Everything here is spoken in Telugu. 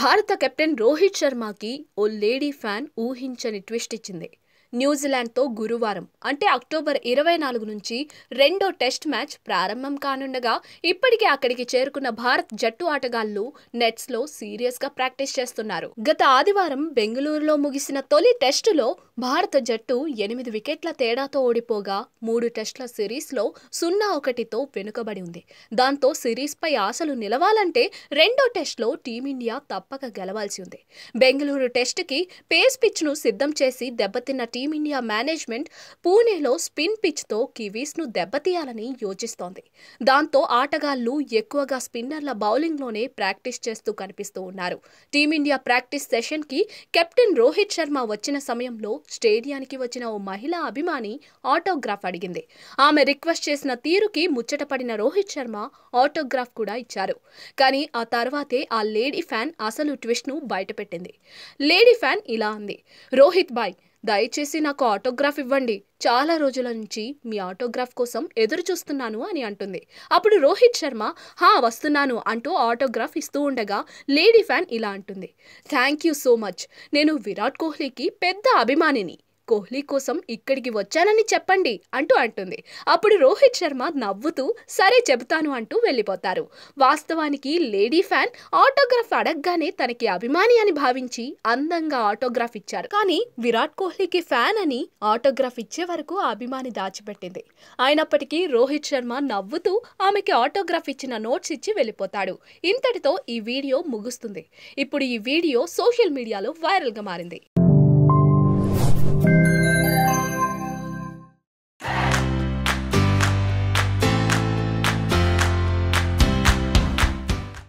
భారత కెప్టెన్ రోహిత్ శర్మకి ఓ లేడీ ఫ్యాన్ ఊహించని ట్విస్ట్ ఇచ్చింది న్యూజిలాండ్తో గురువారం అంటే అక్టోబర్ ఇరవై నాలుగు నుంచి రెండో టెస్ట్ మ్యాచ్ ప్రారంభం కానుండగా ఇప్పటికే అక్కడికి చేరుకున్న భారత్ జట్టు ఆటగాళ్లు నెట్స్లో సీరియస్గా ప్రాక్టీస్ చేస్తున్నారు గత ఆదివారం బెంగళూరులో ముగిసిన తొలి టెస్టులో భారత జట్టు ఎనిమిది వికెట్ల తేడాతో ఓడిపోగా మూడు టెస్టుల సిరీస్లో సున్నా ఒకటితో వెనుకబడి ఉంది దాంతో సిరీస్పై ఆశలు నిలవాలంటే రెండో టెస్టులో టీమిండియా తప్పక గెలవాల్సి ఉంది బెంగళూరు టెస్టుకి పేస్ పిచ్ను సిద్ధం చేసి దెబ్బతిన్న టీమిండియా మేనేజ్మెంట్ పూణేలో స్పిన్ పిచ్తో కివీస్ను దెబ్బతీయాలని యోచిస్తోంది దాంతో ఆటగాళ్లు ఎక్కువగా స్పిన్నర్ల బౌలింగ్లోనే ప్రాక్టీస్ చేస్తూ కనిపిస్తూ ఉన్నారు టీమిండియా ప్రాక్టీస్ సెషన్కి కెప్టెన్ రోహిత్ శర్మ వచ్చిన సమయంలో స్టేడియానికి వచ్చిన ఓ మహిళా అభిమాని ఆటోగ్రాఫ్ అడిగింది ఆమె రిక్వెస్ట్ చేసిన తీరుకి ముచ్చటపడిన రోహిత్ శర్మ ఆటోగ్రాఫ్ కూడా ఇచ్చారు కానీ ఆ తర్వాతే ఆ లేడీ ఫ్యాన్ అసలు ట్విస్ట్ ను బయటపెట్టింది లేడీ ఫ్యాన్ ఇలా అంది రోహిత్ బాయ్ దయచేసి నాకు ఆటోగ్రాఫ్ ఇవ్వండి చాలా రోజుల నుంచి మీ ఆటోగ్రాఫ్ కోసం ఎదురు చూస్తున్నాను అని అంటుంది అప్పుడు రోహిత్ శర్మ హా వస్తున్నాను అంటూ ఆటోగ్రాఫ్ ఇస్తూ ఉండగా లేడీ ఫ్యాన్ ఇలా అంటుంది థ్యాంక్ యూ సో మచ్ నేను విరాట్ కోహ్లీకి పెద్ద అభిమానిని కోహ్లీ కోసం ఇక్కడికి వచ్చానని చెప్పండి అంటూ అంటుంది అప్పుడు రోహిత్ శర్మ నవ్వుతూ సరే చెబుతాను అంటూ వెళ్ళిపోతారు వాస్తవానికి లేడీ ఫ్యాన్ ఆటోగ్రాఫ్ అడగగానే తనకి అభిమాని అని భావించి అందంగా ఆటోగ్రాఫ్ ఇచ్చారు కానీ విరాట్ కోహ్లీకి ఫ్యాన్ అని ఆటోగ్రాఫ్ ఇచ్చే వరకు ఆ అభిమాని దాచిపెట్టింది అయినప్పటికీ రోహిత్ శర్మ నవ్వుతూ ఆమెకి ఆటోగ్రాఫ్ ఇచ్చిన నోట్స్ ఇచ్చి వెళ్ళిపోతాడు ఇంతటితో ఈ వీడియో ముగుస్తుంది ఇప్పుడు ఈ వీడియో సోషల్ మీడియాలో వైరల్గా మారింది